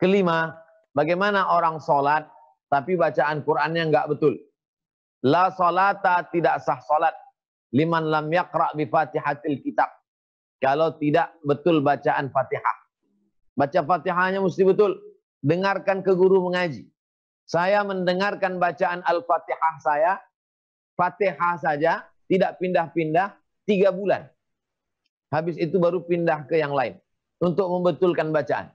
Kelima, bagaimana orang sholat tapi bacaan Qur'annya nggak betul. La tak tidak sah sholat Liman lam yakra bi fatihatil kitab. Kalau tidak betul bacaan fatihah. Baca fatihahnya mesti betul. Dengarkan ke guru mengaji. Saya mendengarkan bacaan al-fatihah saya. Fatihah saja. Tidak pindah-pindah. Tiga bulan. Habis itu baru pindah ke yang lain. Untuk membetulkan bacaan.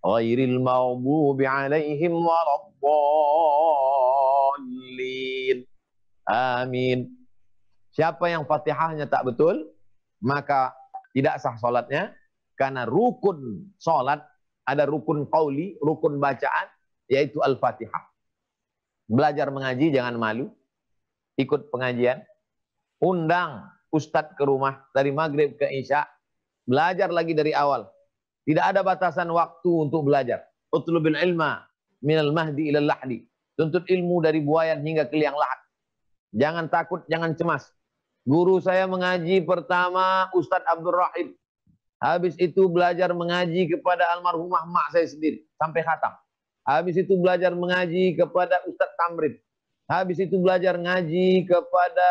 غير المغضوب عليهم ولا الضالين Amin. Siapa yang Fatihahnya tak betul, maka tidak sah solatnya karena rukun solat ada rukun qawli, rukun bacaan yaitu Al-Fatihah. Belajar mengaji jangan malu. Ikut pengajian. Undang ustadz ke rumah dari maghrib ke isya. Belajar lagi dari awal. Tidak ada batasan waktu untuk belajar. Utlubil ilma minal mahdi ilal lahdi. Tuntut ilmu dari buayan hingga ke liang lahat. Jangan takut, jangan cemas. Guru saya mengaji pertama Ustadz Abdul Rahim. Habis itu belajar mengaji kepada almarhumah mak saya sendiri. Sampai khatam. Habis itu belajar mengaji kepada Ustadz Tamrin. Habis itu belajar ngaji kepada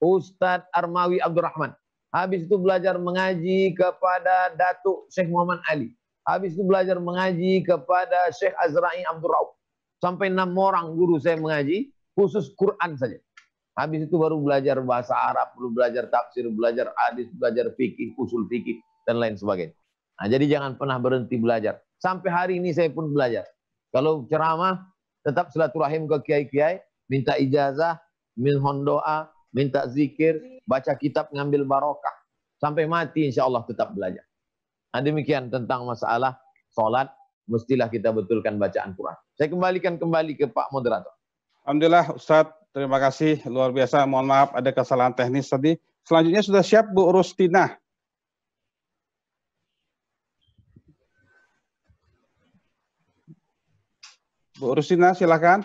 Ustadz Armawi Abdurrahman. Habis itu belajar mengaji kepada Datuk Syekh Muhammad Ali. Habis itu belajar mengaji kepada Syekh Azra'i Abdul Rauf. Sampai enam orang guru saya mengaji, khusus Quran saja. Habis itu baru belajar bahasa Arab, baru belajar tafsir, belajar hadis, belajar fikih, usul fikih, dan lain sebagainya. Nah, jadi jangan pernah berhenti belajar. Sampai hari ini saya pun belajar. Kalau ceramah, tetap silaturahim ke kiai-kiai, minta ijazah, minhon doa, minta zikir, baca kitab ngambil barokah. Sampai mati insya Allah tetap belajar. Nah demikian tentang masalah sholat, mestilah kita betulkan bacaan Quran. Saya kembalikan kembali ke Pak Moderator. Alhamdulillah Ustadz, terima kasih. Luar biasa, mohon maaf ada kesalahan teknis tadi. Selanjutnya sudah siap Bu Rustina. Bu Rustina silakan.